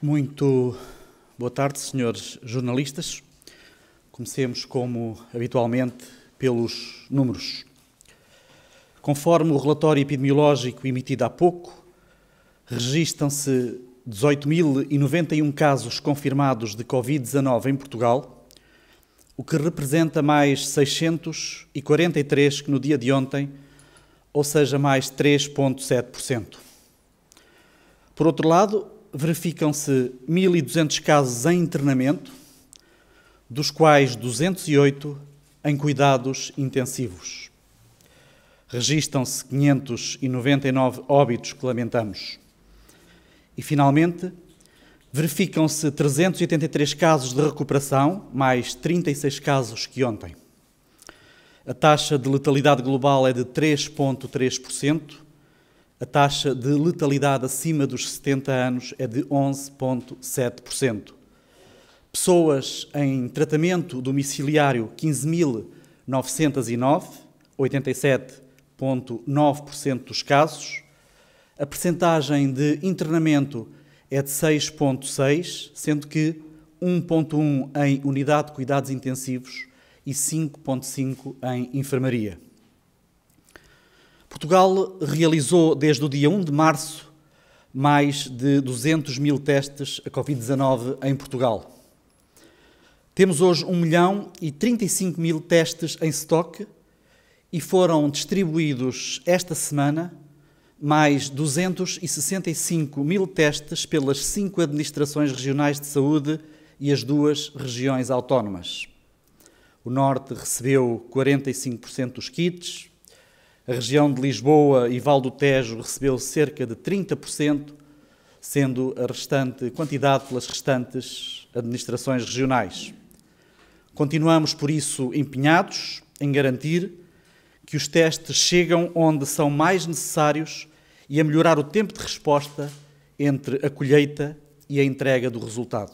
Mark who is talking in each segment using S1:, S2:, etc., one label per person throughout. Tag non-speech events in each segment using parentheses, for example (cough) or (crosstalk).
S1: Muito boa tarde, senhores jornalistas. Comecemos, como habitualmente, pelos números. Conforme o relatório epidemiológico emitido há pouco, registam-se 18.091 casos confirmados de Covid-19 em Portugal, o que representa mais 643 que no dia de ontem, ou seja, mais 3,7%. Por outro lado, verificam-se 1.200 casos em internamento, dos quais 208 em cuidados intensivos. Registam-se 599 óbitos que lamentamos. E, finalmente, verificam-se 383 casos de recuperação, mais 36 casos que ontem. A taxa de letalidade global é de 3,3% a taxa de letalidade acima dos 70 anos é de 11,7%. Pessoas em tratamento domiciliário, 15.909, 87,9% dos casos. A percentagem de internamento é de 6,6%, sendo que 1,1% em unidade de cuidados intensivos e 5,5% em enfermaria. Portugal realizou desde o dia 1 de março mais de 200 mil testes a Covid-19 em Portugal. Temos hoje 1 milhão e 35 mil testes em estoque e foram distribuídos esta semana mais 265 mil testes pelas cinco administrações regionais de saúde e as duas regiões autónomas. O Norte recebeu 45% dos kits, a região de Lisboa e Val do Tejo recebeu cerca de 30%, sendo a restante quantidade pelas restantes administrações regionais. Continuamos, por isso, empenhados em garantir que os testes chegam onde são mais necessários e a melhorar o tempo de resposta entre a colheita e a entrega do resultado.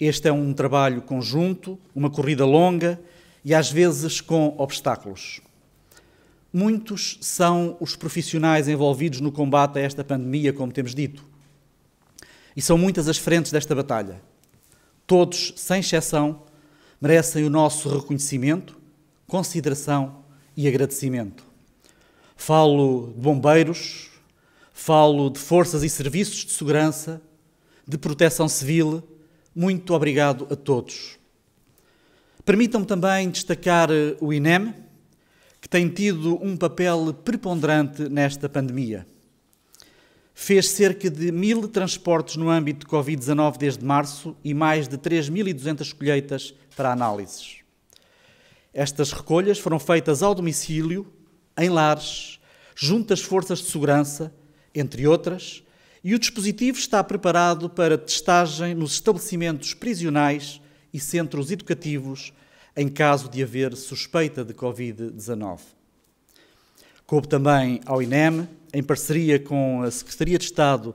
S1: Este é um trabalho conjunto, uma corrida longa e às vezes com obstáculos. Muitos são os profissionais envolvidos no combate a esta pandemia, como temos dito. E são muitas as frentes desta batalha. Todos, sem exceção, merecem o nosso reconhecimento, consideração e agradecimento. Falo de bombeiros, falo de forças e serviços de segurança, de proteção civil. Muito obrigado a todos. Permitam-me também destacar eh, o INEM que tem tido um papel preponderante nesta pandemia. Fez cerca de mil transportes no âmbito de Covid-19 desde março e mais de 3.200 colheitas para análises. Estas recolhas foram feitas ao domicílio, em lares, junto às forças de segurança, entre outras, e o dispositivo está preparado para testagem nos estabelecimentos prisionais e centros educativos em caso de haver suspeita de Covid-19. Coube também ao INEM, em parceria com a Secretaria de Estado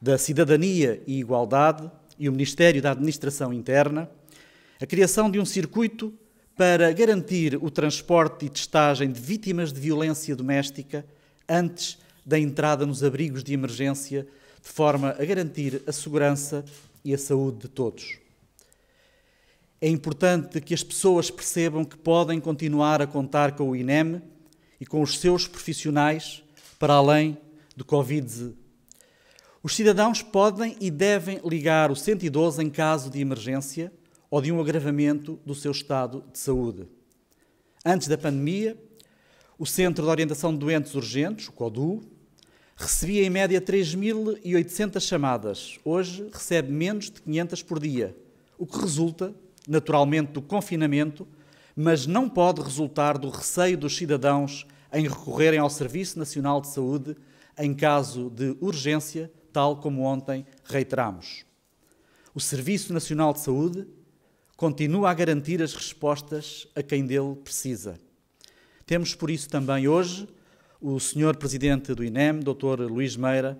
S1: da Cidadania e Igualdade e o Ministério da Administração Interna, a criação de um circuito para garantir o transporte e testagem de vítimas de violência doméstica antes da entrada nos abrigos de emergência, de forma a garantir a segurança e a saúde de todos é importante que as pessoas percebam que podem continuar a contar com o INEM e com os seus profissionais para além do Covid. 19 Os cidadãos podem e devem ligar o 112 em caso de emergência ou de um agravamento do seu estado de saúde. Antes da pandemia, o Centro de Orientação de Doentes Urgentes, o CODU, recebia em média 3.800 chamadas. Hoje recebe menos de 500 por dia, o que resulta naturalmente do confinamento, mas não pode resultar do receio dos cidadãos em recorrerem ao Serviço Nacional de Saúde em caso de urgência, tal como ontem reiteramos. O Serviço Nacional de Saúde continua a garantir as respostas a quem dele precisa. Temos por isso também hoje o Sr. Presidente do INEM, Dr. Luís Meira,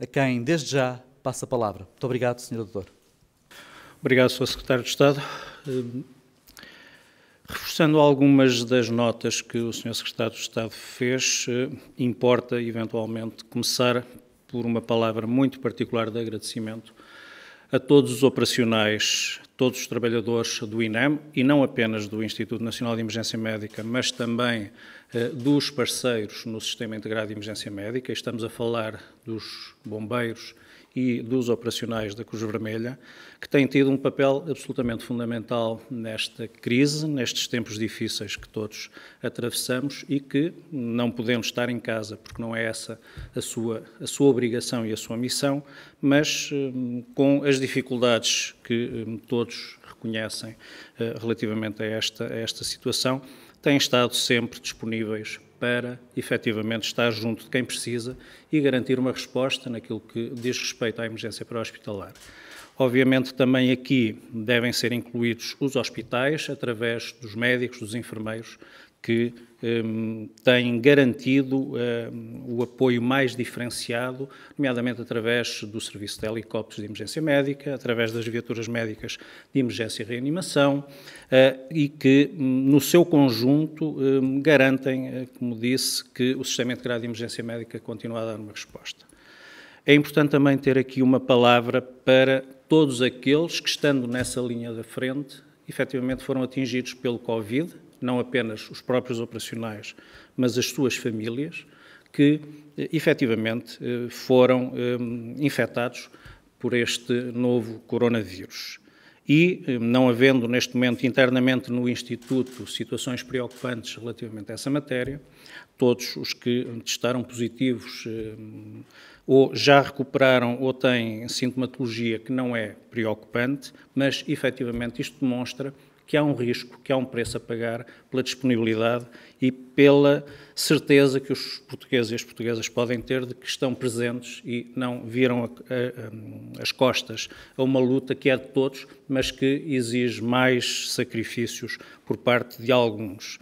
S1: a quem desde já passa a palavra. Muito obrigado, Sr. Doutor. Obrigado, Sr. Secretário de Estado.
S2: Eh, reforçando algumas das notas que o Sr. Secretário de Estado fez, eh, importa, eventualmente, começar por uma palavra muito particular de agradecimento a todos os operacionais, todos os trabalhadores do INEM, e não apenas do Instituto Nacional de Emergência Médica, mas também eh, dos parceiros no Sistema Integrado de Emergência Médica. Estamos a falar dos bombeiros, e dos operacionais da Cruz Vermelha, que têm tido um papel absolutamente fundamental nesta crise, nestes tempos difíceis que todos atravessamos e que não podemos estar em casa, porque não é essa a sua, a sua obrigação e a sua missão, mas eh, com as dificuldades que eh, todos reconhecem eh, relativamente a esta, a esta situação, têm estado sempre disponíveis para efetivamente estar junto de quem precisa e garantir uma resposta naquilo que diz respeito à emergência pré-hospitalar. Obviamente, também aqui devem ser incluídos os hospitais, através dos médicos, dos enfermeiros, que um, garantido um, o apoio mais diferenciado, nomeadamente através do serviço de helicópteros de emergência médica, através das viaturas médicas de emergência e reanimação, uh, e que, um, no seu conjunto, hum, garantem, eh, como disse, que o sistema integrado de emergência médica continua a dar uma resposta. É importante também ter aqui uma palavra para todos aqueles que, estando nessa linha da frente, efetivamente foram atingidos pelo Covid não apenas os próprios operacionais, mas as suas famílias, que eh, efetivamente eh, foram eh, infectados por este novo coronavírus. E, não havendo neste momento internamente no Instituto situações preocupantes relativamente a essa matéria, todos os que testaram positivos ou já recuperaram ou têm sintomatologia que não é preocupante, mas efetivamente isto demonstra que há um risco, que há um preço a pagar pela disponibilidade e pela certeza que os portugueses e as portuguesas podem ter de que estão presentes e não viram a, a, a, as costas a uma luta que é de todos, mas que exige mais sacrifícios por parte de alguns.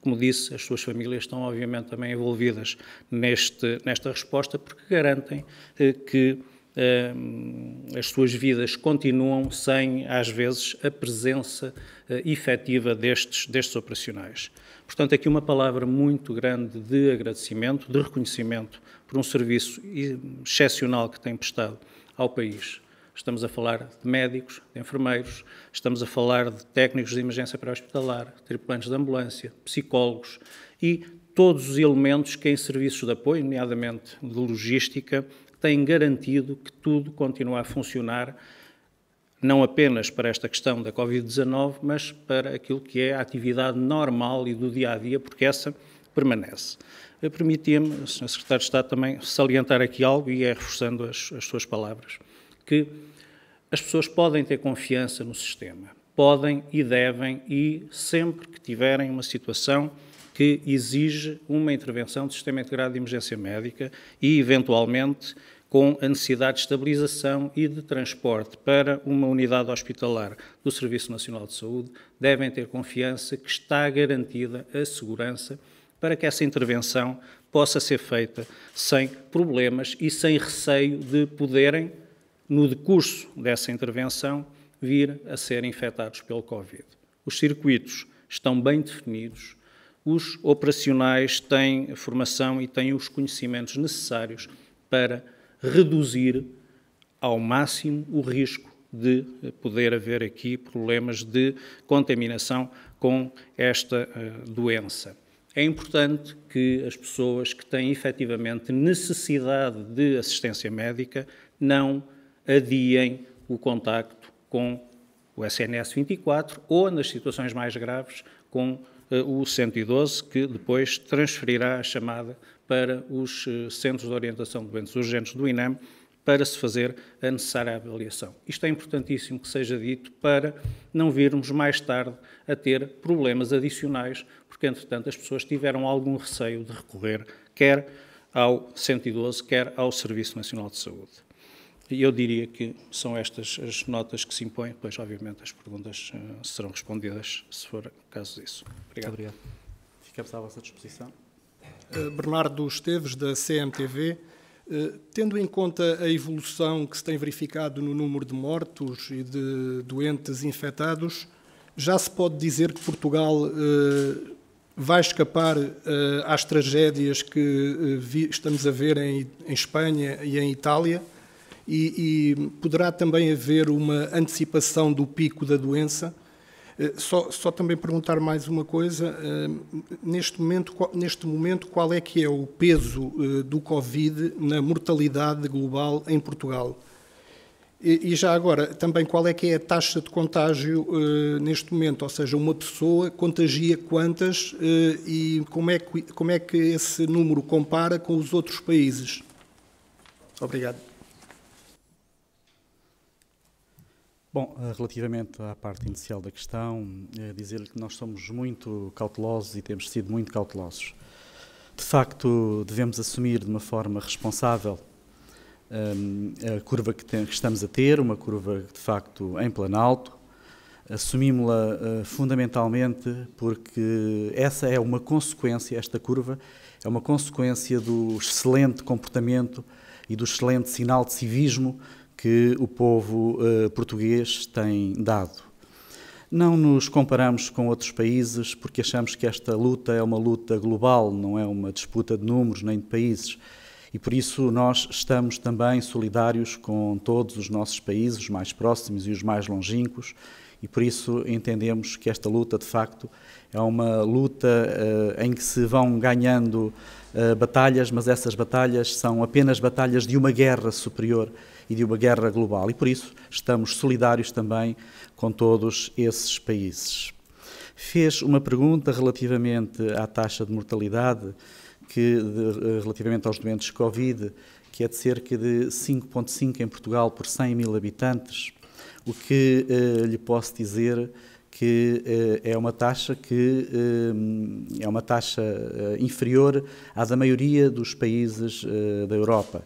S2: Como disse, as suas famílias estão obviamente também envolvidas neste, nesta resposta porque garantem eh, que as suas vidas continuam sem, às vezes, a presença eh, efetiva destes, destes operacionais. Portanto, aqui uma palavra muito grande de agradecimento, de reconhecimento por um serviço excepcional que tem prestado ao país. Estamos a falar de médicos, de enfermeiros, estamos a falar de técnicos de emergência pré-hospitalar, tripulantes de ambulância, psicólogos e todos os elementos que em serviços de apoio, nomeadamente de logística, tem garantido que tudo continua a funcionar, não apenas para esta questão da Covid-19, mas para aquilo que é a atividade normal e do dia a dia, porque essa permanece. Permitia-me, Sr. Secretário de Estado, também salientar aqui algo e é reforçando as, as suas palavras, que as pessoas podem ter confiança no sistema, podem e devem, e sempre que tiverem uma situação que exige uma intervenção do Sistema Integrado de Emergência Médica e, eventualmente, com a necessidade de estabilização e de transporte para uma unidade hospitalar do Serviço Nacional de Saúde, devem ter confiança que está garantida a segurança para que essa intervenção possa ser feita sem problemas e sem receio de poderem, no decurso dessa intervenção, vir a ser infectados pelo Covid. Os circuitos estão bem definidos, os operacionais têm a formação e têm os conhecimentos necessários para reduzir ao máximo o risco de poder haver aqui problemas de contaminação com esta eh, doença. É importante que as pessoas que têm efetivamente necessidade de assistência médica não adiem o contacto com o SNS 24 ou, nas situações mais graves, com eh, o 112, que depois transferirá a chamada para os eh, Centros de Orientação de Doentes Urgentes do INAM para se fazer a necessária avaliação. Isto é importantíssimo que seja dito para não virmos mais tarde a ter problemas adicionais, porque entretanto as pessoas tiveram algum receio de recorrer quer ao 112, quer ao Serviço Nacional de Saúde. E eu diria que são estas as notas que se impõem, depois obviamente as perguntas eh, serão respondidas se for caso disso. Obrigado. obrigado.
S1: Ficamos à vossa disposição.
S3: Eh, Bernardo Esteves, da CMTV. Eh, Tendo em conta a evolução que se tem verificado no número de mortos e de doentes infectados, já se pode dizer que Portugal eh, vai escapar às tragédias que estamos a ver em, Espanha e em Itália? E, e poderá também haver uma antecipação do pico da doença? Eh, só, só, também perguntar mais uma coisa. Eh, neste momento, qual, neste momento, qual é que é o peso eh, do Covid na mortalidade global em Portugal? E, e já agora, também qual é que é a taxa de contágio neste momento? Ou seja, uma pessoa contagia quantas e como é, que, como é que esse número compara com os outros países? Obrigado.
S1: Bom, eh, relativamente à parte inicial da questão, é dizer-lhe que nós somos muito cautelosos e temos sido muito cautelosos. De facto, devemos assumir de uma forma responsável um, eh, a curva que, tem, que, estamos a ter, uma curva de facto em planalto. Assumimos-la uh, fundamentalmente porque essa é uma consequência, esta curva é uma consequência do excelente comportamento e do excelente sinal de civismo que o povo uh, português tem dado. Não nos comparamos com outros países porque achamos que esta luta é uma luta global, não é uma disputa de números nem de países. E por isso nós estamos também solidários com todos os nossos países, os mais próximos e os mais longínquos, e por isso entendemos que esta luta, de facto, é uma luta uh, em que se vão ganhando uh, batalhas, mas essas batalhas são apenas batalhas de uma guerra superior e de uma guerra global. E por isso estamos solidários também com todos esses países. Fez uma pergunta relativamente à taxa de mortalidade, que, de, eh, relativamente aos doentes de Covid, que é de cerca de 5,5 em Portugal por 100 mil habitantes. O que eh, lhe posso dizer que eh, é uma taxa que eh, é uma taxa eh, inferior à da maioria dos países eh, da Europa.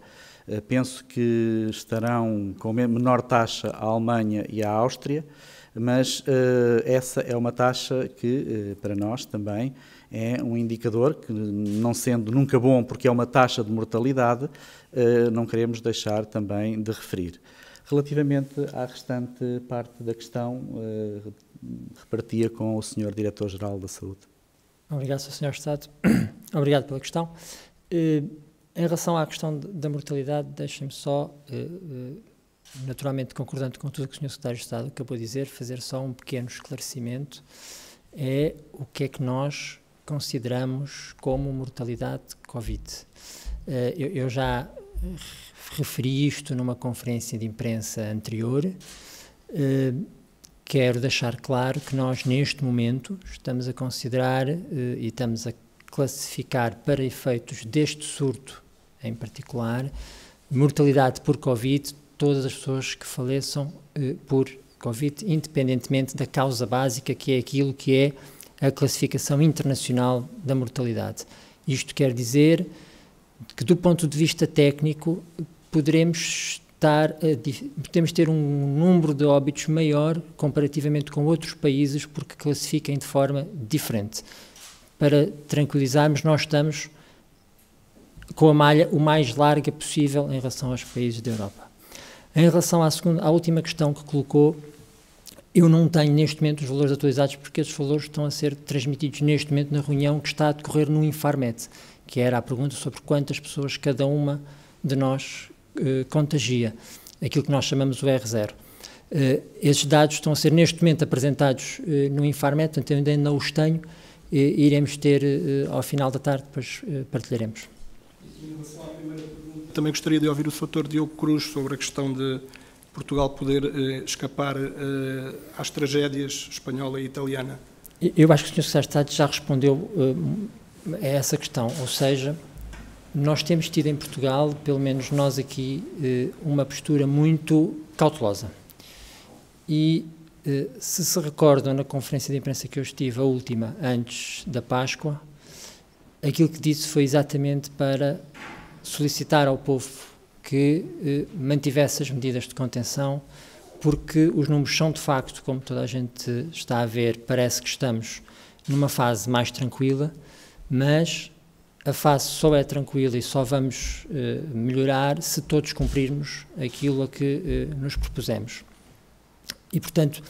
S1: Eh, penso que estarão com menor taxa a Alemanha e a Áustria, mas eh, essa é uma taxa que, eh, para nós também, é um indicador que, não sendo nunca bom, porque é uma taxa de mortalidade, não queremos deixar também de referir. Relativamente à restante parte da questão, repartia com o Sr. Diretor-Geral da Saúde.
S4: Obrigado, Sr. Senhor Estado. (clears throat) Obrigado pela questão. Em relação à questão de, da mortalidade, deixem-me só, eh, eh, naturalmente concordando com tudo o que o Sr. Secretário de Estado acabou de dizer, fazer só um pequeno esclarecimento. É o que é que nós consideramos como mortalidade Covid. Eh, eu, eu, já referi isto numa conferência de imprensa anterior. Quero deixar claro que nós, neste momento, estamos a considerar e estamos a classificar para efeitos deste surto em particular, mortalidade por Covid, todas as pessoas que faleçam eh, por Covid, independentemente da causa básica, que é aquilo que é a classificação internacional da mortalidade. Isto quer dizer que, do ponto de vista técnico, poderemos estar eh, podemos ter um número de óbitos maior comparativamente com outros países porque classifiquem de forma diferente. Para tranquilizarmos, nós estamos com a malha o mais larga possível em relação aos países da Europa. Em relação à, segunda, à última questão que colocou, eu não tenho neste momento os valores atualizados porque esses valores estão a ser transmitidos neste momento na reunião que está a decorrer no Infarmet, que era a pergunta sobre quantas pessoas cada uma de nós eh, contagia, aquilo que nós chamamos o R0. Eh, esses dados estão a ser neste momento apresentados eh, no Infarmet, portanto eu ainda não os tenho, iremos ter eh, ao final da tarde, depois eh, partilharemos.
S3: Também gostaria de ouvir o Sr. Diogo Cruz sobre a questão de Portugal poder eh, escapar eh, às tragédias espanhola e italiana.
S4: Eu acho que o Sr. Secretário de Estado já respondeu eh, a essa questão, ou seja, nós temos tido em Portugal, pelo menos nós aqui, eh, uma postura muito cautelosa. E eh, se se recordam, na conferência de imprensa que eu estive, a última, antes da Páscoa, aquilo que disse foi exatamente para solicitar ao povo que eh, mantivesse as medidas de contenção, porque os números são de facto, como toda a gente está a ver, parece que estamos numa fase mais tranquila, mas a fase só é tranquila e só vamos eh, melhorar se todos cumprirmos aquilo a que eh, nos propusemos. E, portanto,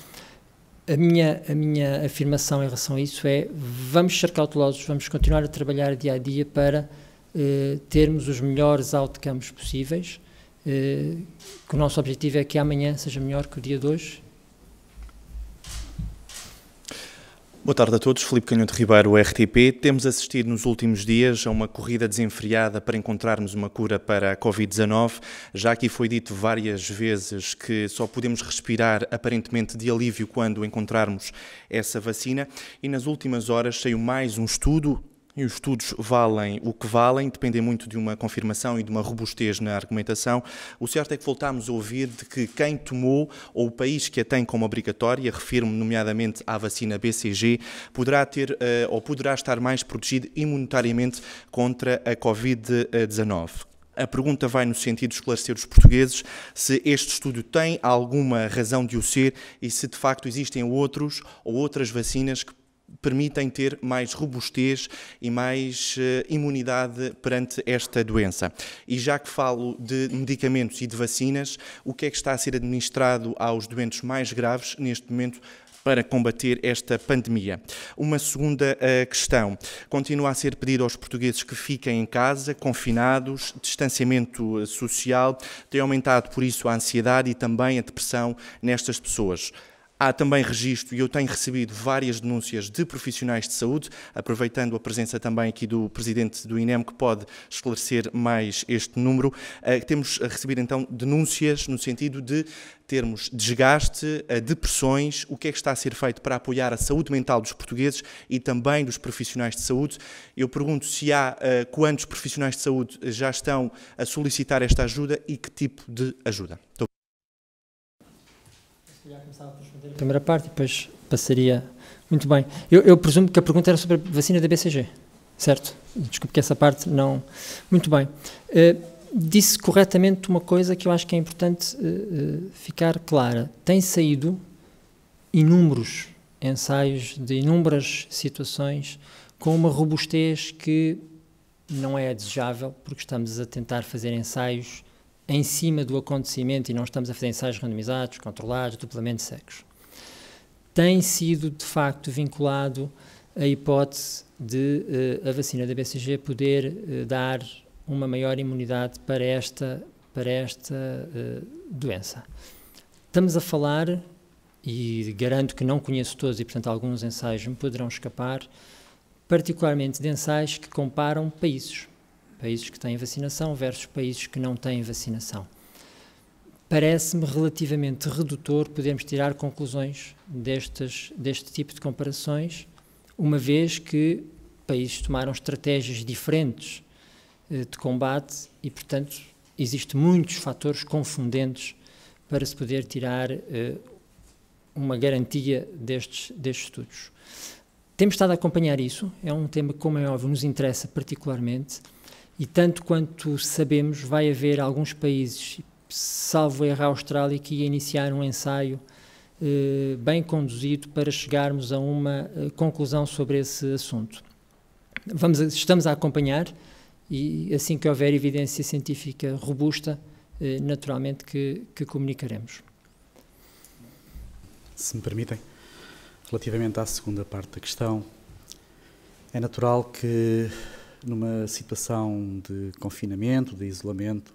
S4: a minha, a minha afirmação em relação a isso é vamos ser cautelosos, vamos continuar a trabalhar dia a dia para eh, termos os melhores outcomes possíveis, eh, que o nosso objetivo é que amanhã seja melhor que o dia de hoje
S5: Boa tarde a todos. Filipe Canhoto Ribeiro, RTP. Temos assistido nos últimos dias a uma corrida desenfreada para encontrarmos uma cura para a Covid-19. Já aqui foi dito várias vezes que só podemos respirar aparentemente de alívio quando encontrarmos essa vacina. E nas últimas horas saiu mais um estudo, e os estudos valem o que valem, dependem muito de uma confirmação e de uma robustez na argumentação. O certo é que voltámos a ouvir de que quem tomou ou o país que a tem como obrigatória, refiro-me nomeadamente à vacina BCG, poderá ter eh, ou poderá estar mais protegido imunitariamente contra a Covid-19. A pergunta vai no sentido de esclarecer os portugueses se este estudo tem alguma razão de o ser e se de facto existem outros ou outras vacinas que permitem ter mais robustez e mais uh, imunidade perante esta doença. E já que falo de medicamentos e de vacinas, o que é que está a ser administrado aos doentes mais graves neste momento? para combater esta pandemia. Uma segunda uh, questão. Continua a ser pedido aos portugueses que fiquem em casa, confinados, distanciamento eh, social. Tem aumentado, por isso, a ansiedade e também a depressão nestas pessoas. Há também registro, e eu tenho recebido várias denúncias de profissionais de saúde, aproveitando a presença também aqui do presidente do INEM, que pode esclarecer mais este número. Eh, temos recebido então denúncias no sentido de termos desgaste, eh, depressões, o que é que está a ser feito para apoiar a saúde mental dos portugueses e também dos profissionais de saúde. Eu pergunto se há eh, quantos profissionais de saúde já estão a solicitar esta ajuda e que tipo de ajuda
S4: já começava responder a primeira parte e depois passaria. Muito bem. Eu, eu, presumo que a pergunta era sobre a vacina da BCG, certo? Desculpe que essa parte não. Muito bem. Uh, disse corretamente uma coisa que eu acho que é importante uh, ficar clara. Tem saído inúmeros ensaios de inúmeras situações com uma robustez que não é desejável, porque estamos a tentar fazer ensaios em cima do acontecimento e não estamos a fazer ensaios randomizados, controlados, duplamente cegos. Tem sido, de facto, vinculado a hipótese de uh, a vacina da BCG poder uh, dar uma maior imunidade para esta, para esta uh, doença. Estamos a falar, e garanto que não conheço todos e, portanto, alguns ensaios me poderão escapar, particularmente de ensaios que comparam países países que têm vacinação versus países que não têm vacinação. Parece-me relativamente redutor podermos tirar conclusões destes, deste tipo de comparações, uma vez que países tomaram estratégias diferentes eh, de combate e, portanto, existem muitos fatores confundentes para se poder tirar eh, uma garantia destes, destes estudos. Temos estado a acompanhar isso, é um tema que, como é óbvio, nos interessa particularmente. E tanto quanto sabemos, vai haver alguns países, salvo erro a Austrália, que ia iniciar um ensaio eh, bem conduzido para chegarmos a uma eh, conclusão sobre esse assunto. Vamos, estamos a acompanhar e assim que houver evidência científica robusta, eh, naturalmente que, que comunicaremos.
S1: Se me permitem, relativamente à segunda parte da questão, é natural que numa situação de confinamento, de isolamento,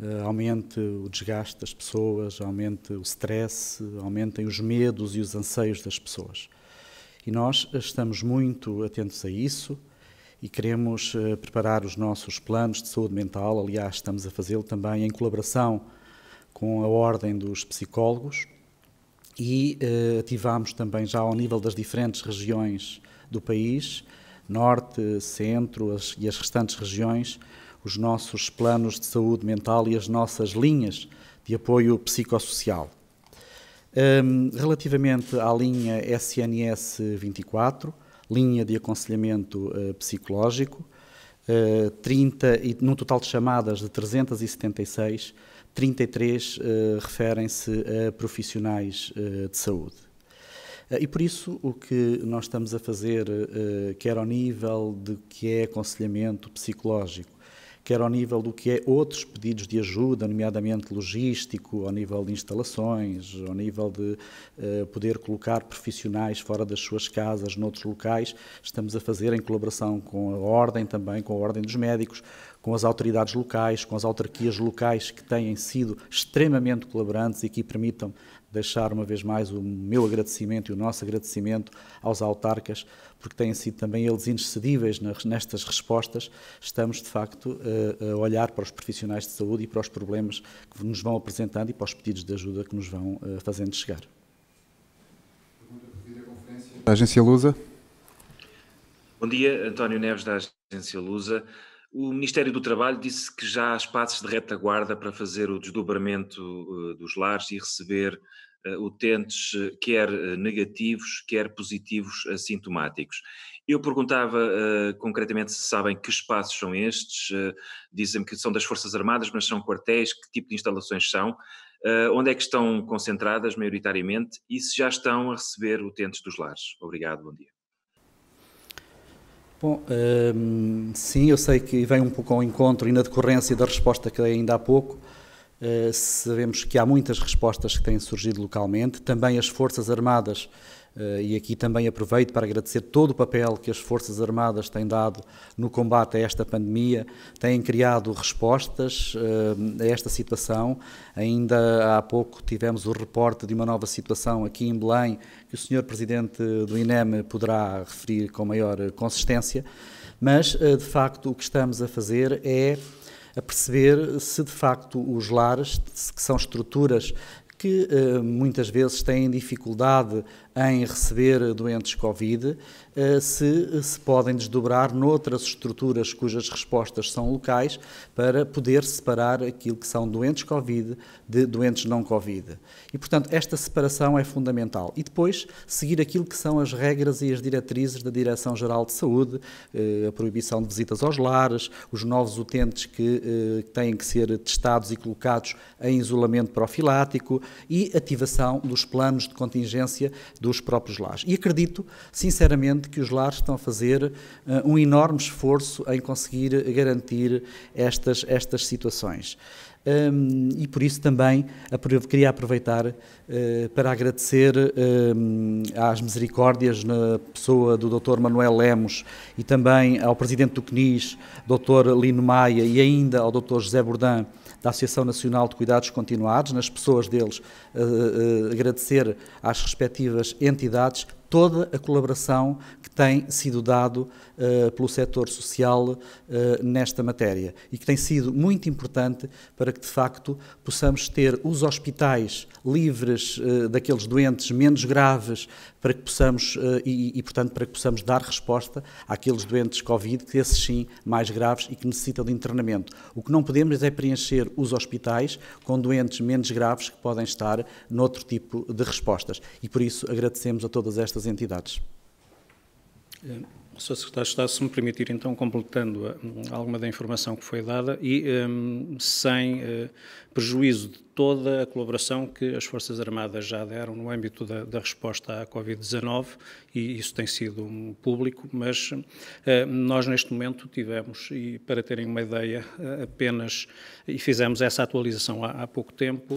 S1: eh, aumente o desgaste das pessoas, aumente o stress, aumentem os medos e os anseios das pessoas. E nós estamos muito atentos a isso e queremos eh, preparar os nossos planos de saúde mental. Aliás, estamos a fazê-lo também em colaboração com a Ordem dos Psicólogos e uh, ativamos também já ao nível das diferentes regiões do país Norte, Centro as, e as restantes regiões, os nossos planos de saúde mental e as nossas linhas de apoio psicossocial. Um, relativamente à linha SNS 24, linha de aconselhamento uh, psicológico, uh, eh, 30, e, num total de chamadas de 376, 33 uh, referem-se a profissionais eh, de saúde. Eh, e por isso, o que nós estamos a fazer, eh, quer ao nível de que é aconselhamento psicológico, quer ao nível do que é outros pedidos de ajuda, nomeadamente logístico, ao nível de instalações, ao nível de eh, poder colocar profissionais fora das suas casas, noutros locais, estamos a fazer em colaboração com a Ordem também, com a Ordem dos Médicos, com as autoridades locais, com as autarquias locais que têm sido extremamente colaborantes e que permitam deixar uma vez mais o meu agradecimento e o nosso agradecimento aos autarcas, porque têm sido também eles inexcedíveis nestas respostas. Estamos, de facto, eh, a olhar para os profissionais de saúde e para os problemas que nos vão apresentando e para os pedidos de ajuda que nos vão eh, fazendo chegar. da
S3: Agência Lusa.
S5: Bom dia, António Neves da Agência Lusa.
S2: O Ministério do Trabalho disse que já há espaços de retaguarda para fazer o desdobramento eh, dos lares e receber eh, utentes eh, quer eh, negativos, quer positivos assintomáticos. Eu perguntava uh, concretamente se sabem que espaços são estes, uh, dizem que são das Forças Armadas, mas são quartéis, que tipo de instalações são, uh, onde é que estão concentradas maioritariamente e se já estão a receber utentes dos
S3: lares. Obrigado, bom dia.
S1: Bom, ehm, sim, eu sei que vem um pouco ao encontro e na decorrência da resposta que dei ainda há pouco, eh, sabemos que há muitas respostas que têm surgido localmente, também as Forças Armadas, eh, e aqui também aproveito para agradecer todo o papel que as Forças Armadas têm dado no combate a esta pandemia, têm criado respostas eh, a esta situação. Ainda há pouco tivemos o reporte de uma nova situação aqui em Belém, que o Sr. Presidente do INEM poderá referir com maior consistência, mas de facto o que estamos a fazer é a perceber se de facto os lares, que são estruturas que eh, muitas vezes têm dificuldade em receber doentes Covid, eh, se, se podem desdobrar noutras estruturas cujas respostas são locais para poder separar aquilo que são doentes Covid de doentes não Covid. E, portanto, esta separação é fundamental. E depois, seguir aquilo que são as regras e as diretrizes da Direção-Geral de Saúde, eh, a proibição de visitas aos lares, os novos utentes que eh, têm que ser testados e colocados em isolamento profilático e ativação dos planos de contingência dos próprios lares. E acredito, sinceramente, que os lares estão a fazer uh, um enorme esforço em conseguir garantir estas, estas situações. Um, e por isso também queria aproveitar uh, para agradecer hum, às misericórdias na pessoa do Dr. Manuel Lemos e também ao Presidente do CNIS, Dr. Lino Maia e ainda ao Dr. José Bourdain, da Associação Nacional de Cuidados Continuados, nas pessoas deles, uh, uh, agradecer às respectivas entidades toda a colaboração que tem sido dado eh, pelo setor social eh, nesta matéria e que tem sido muito importante para que, de facto, possamos ter os hospitais livres eh, daqueles doentes menos graves para que possamos, e, e, portanto, para que possamos dar resposta àqueles doentes Covid, que esses sim, mais graves e que necessitam de internamento. O que não podemos é preencher os hospitais com doentes menos graves que podem estar noutro tipo de respostas. E por isso agradecemos a todas estas entidades.
S2: Sr. Secretário de Estado, se me permitir, então, completando eh, alguma da informação que foi dada e um, ehm, sem uh, prejuízo de toda a colaboração que as Forças Armadas já deram no âmbito da, da resposta à Covid-19, e isso tem sido um público, mas eh, nós neste momento tivemos, e para terem uma ideia, eh, apenas, e fizemos essa atualização há, há pouco tempo,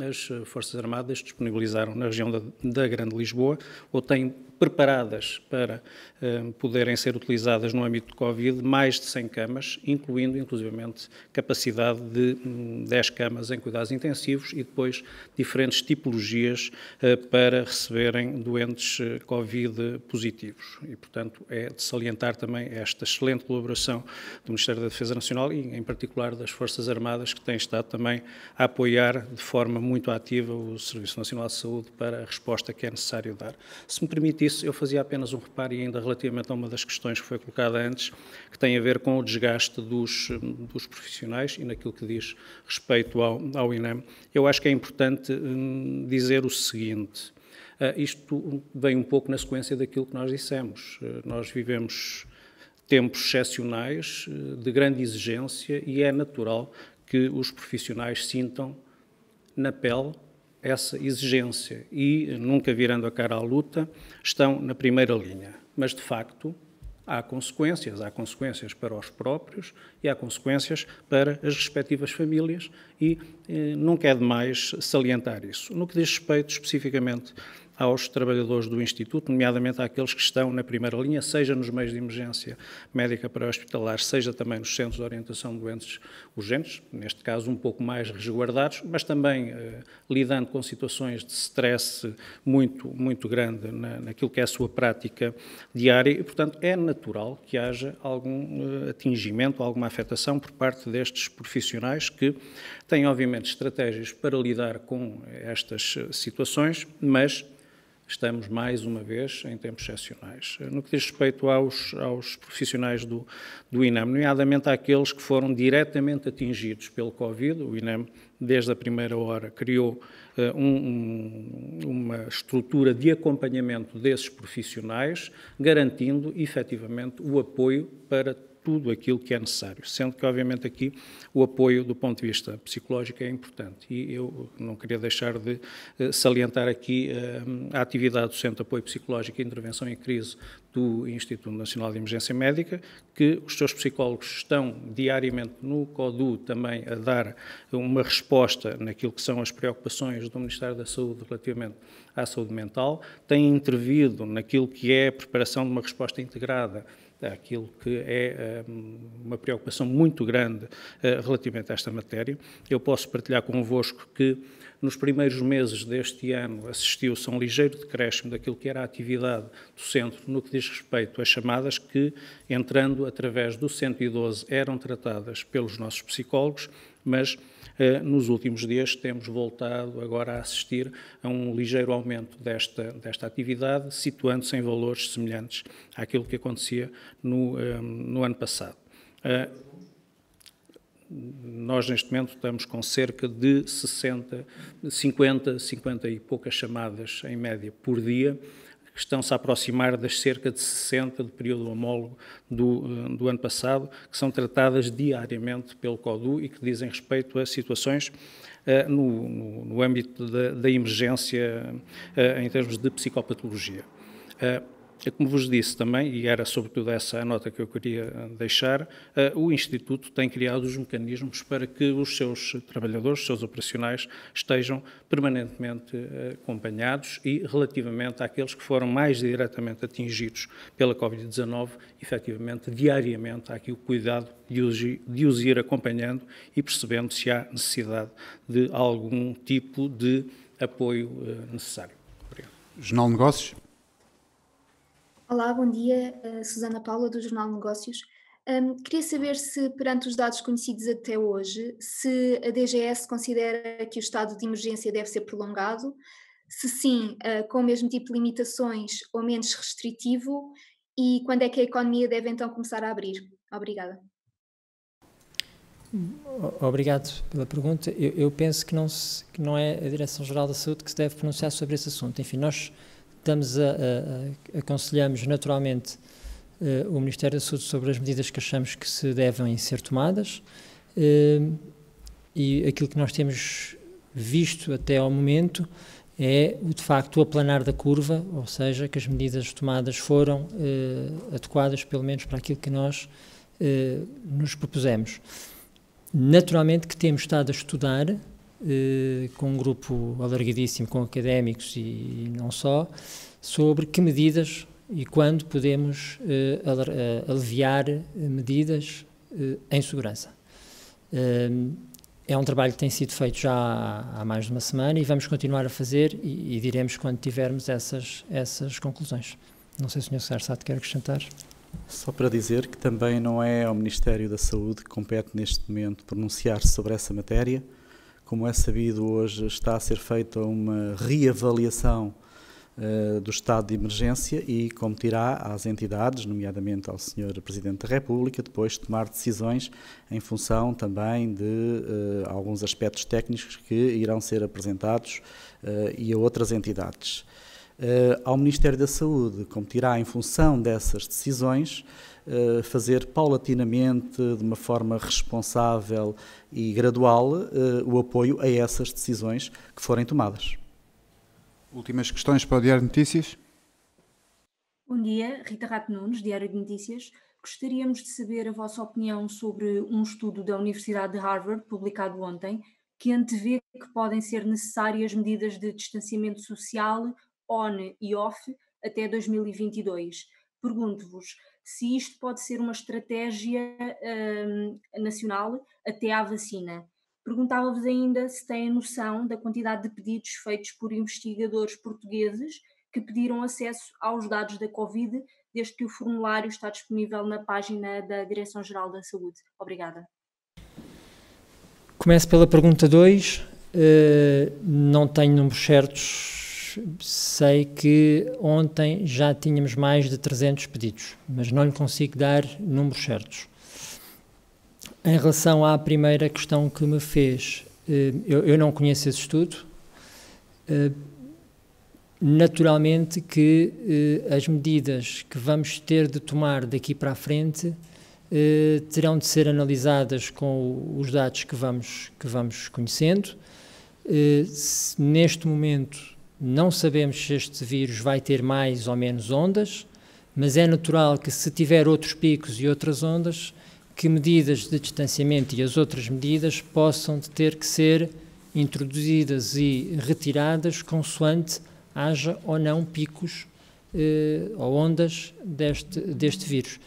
S2: eh, as Forças Armadas disponibilizaram na região da, da Grande Lisboa, ou têm preparadas para eh, poderem ser utilizadas no âmbito de Covid, mais de 100 camas, incluindo, inclusivamente, capacidade de 10 hum, camas em cuidados intensivos e depois diferentes tipologias eh, para receberem doentes eh, Covid positivos. E, portanto, é de salientar também esta excelente colaboração do Ministério da Defesa Nacional e, em particular, das Forças Armadas, que têm estado também a apoiar de forma muito ativa o Serviço Nacional de Saúde para a resposta que é necessário dar. Se me permitisse, eu fazia apenas um reparo e ainda relativamente a uma das questões que foi colocada antes, que tem a ver com o desgaste dos, dos profissionais e naquilo que diz respeito respeito ao, ao INEM, eu acho que é importante hum, dizer o seguinte. Uh, isto vem um pouco na sequência daquilo que nós dissemos. Uh, nós vivemos tempos excepcionais, uh, de grande exigência, e é natural que os profissionais sintam na pele essa exigência e, nunca virando a cara à luta, estão na primeira linha. Mas, de facto, há consequências. Há consequências para os próprios e há consequências para as respectivas famílias e eh, nunca é demais salientar isso. No que diz respeito especificamente aos trabalhadores do Instituto, nomeadamente àqueles que estão na primeira linha, seja nos meios de emergência médica para hospitalar seja também nos centros de orientação de doentes urgentes, neste caso um pouco mais resguardados, mas também eh, lidando com situações de stress muito, muito grande na, naquilo que é a sua prática diária e, portanto, é natural que haja algum eh, atingimento, alguma afetação por parte destes profissionais que têm, obviamente, estratégias para lidar com estas eh, situações, mas estamos mais uma vez em tempos excepcionais. No que diz respeito aos, aos profissionais do, do INAM, nomeadamente àqueles que foram diretamente atingidos pelo Covid, o INAM desde a primeira hora criou uh, um, uma estrutura de acompanhamento desses profissionais, garantindo efetivamente o apoio para tudo aquilo que é necessário, sendo que, obviamente, aqui o apoio do ponto de vista psicológico é importante. E eu não queria deixar de eh, salientar aqui eh, a atividade do Centro de Apoio Psicológico e Intervenção em Crise do Instituto Nacional de Emergência Médica, que os seus psicólogos estão diariamente no CODU também a dar uma resposta naquilo que são as preocupações do Ministério da Saúde relativamente à saúde mental, têm intervido naquilo que é a preparação de uma resposta integrada aquilo que é eh, uma preocupação muito grande eh, relativamente a esta matéria. Eu posso partilhar convosco que nos primeiros meses deste ano assistiu-se a um ligeiro decréscimo daquilo que era a atividade do centro no que diz respeito às chamadas que, entrando através do 112, eram tratadas pelos nossos psicólogos, mas eh, nos últimos dias temos voltado agora a assistir a um ligeiro aumento desta, desta atividade, situando-se em valores semelhantes àquilo que acontecia no, ehm, no ano passado. Eh, nós, neste momento, estamos com cerca de 60, 50, 50 e poucas chamadas em média por dia que estão-se a aproximar das cerca de 60 do período homólogo do, eh, do ano passado, que são tratadas diariamente pelo CODU e que dizem respeito a situações uh, no, no, no, âmbito da, da emergência uh, em termos de psicopatologia. Uh, é como vos disse também, e era sobretudo essa a nota que eu queria eh, deixar, eh, o Instituto tem criado os mecanismos para que os seus trabalhadores, os seus operacionais, estejam permanentemente eh, acompanhados e relativamente àqueles que foram mais diretamente atingidos pela Covid-19, efetivamente, diariamente, há aqui o cuidado de os, de os ir acompanhando e percebendo se há necessidade de algum tipo de apoio necessário.
S1: Obrigado. Jornal Negócios.
S2: Olá, bom dia. Eh, Susana Paula, do Jornal Negócios. Um, queria saber se, perante os dados conhecidos até hoje, se a DGS considera que o estado de emergência deve ser prolongado, se sim, uh, com o mesmo tipo de limitações ou menos restritivo, e quando é que a economia deve então começar a abrir? Obrigada.
S4: Obrigado pela pergunta. Eu, eu penso que não, se, que não é a Direção-Geral da Saúde que se deve pronunciar sobre esse assunto. Enfim, nós damos a, a, a aconselhamos naturalmente uh, o Ministério da Saúde sobre as medidas que achamos que se devem ser tomadas uh, e aquilo que nós temos visto até ao momento é o de facto o aplanar da curva, ou seja, que as medidas tomadas foram eh, adequadas pelo menos para aquilo que nós nos propusemos. Naturalmente que temos estado a estudar eh, com um grupo alargadíssimo, com académicos e não só, sobre que medidas e quando podemos eh, eh, aliviar medidas em segurança. É um trabalho que tem sido feito já há, mais de uma semana e vamos continuar a fazer e, e diremos quando tivermos essas, essas conclusões. Não sei se o Sr. Sarsato quer acrescentar.
S1: Só para dizer que também não é ao Ministério da Saúde que compete neste momento pronunciar-se sobre essa matéria, como é sabido, hoje está a ser feita uma reavaliação eh, do estado de emergência e competirá às entidades, nomeadamente ao Sr. Presidente da República, depois tomar decisões em função também de uh, alguns aspectos técnicos que irão ser apresentados uh, e a outras entidades. ao Ministério da Saúde competirá em função dessas decisões eh, fazer paulatinamente, de uma forma responsável e gradual, eh, o apoio a essas decisões que forem tomadas. Últimas questões para o Diário de Notícias.
S4: Bom dia, Rita Rato Nunes, Diário de Notícias. Gostaríamos de saber a vossa opinião
S1: sobre um estudo da Universidade de Harvard, publicado ontem, que antevê que podem ser necessárias medidas de distanciamento social on e off até 2022. Pergunto-vos se isto pode ser uma estratégia um, nacional até à vacina. Perguntava-vos ainda se têm noção da quantidade de pedidos feitos por investigadores portugueses que pediram acesso aos dados da Covid, desde que o formulário está disponível na página da Direção-Geral da Saúde.
S5: Obrigada.
S4: Começo pela pergunta 2. Uh, eh, não tenho números certos Sei que ontem já tínhamos mais de 300 pedidos, mas não lhe consigo dar números certos. Em relação à primeira questão que me fez, eh, eu, eu não conheço esse estudo. Eh, naturalmente que eh, as medidas que vamos ter de tomar daqui para a frente terão de ser analisadas com os dados que vamos, que vamos conhecendo. neste momento não sabemos se este vírus vai ter mais ou menos ondas, mas é natural que se tiver outros picos e outras ondas, que medidas de distanciamento e as outras medidas possam ter que ser introduzidas e retiradas consoante haja ou não picos eh, ou ondas deste, deste vírus.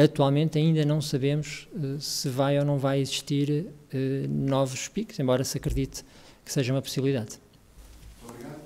S4: Atualmente ainda não sabemos eh, se vai ou não vai existir eh, novos picos, embora se acredite que seja uma possibilidade. Obrigado.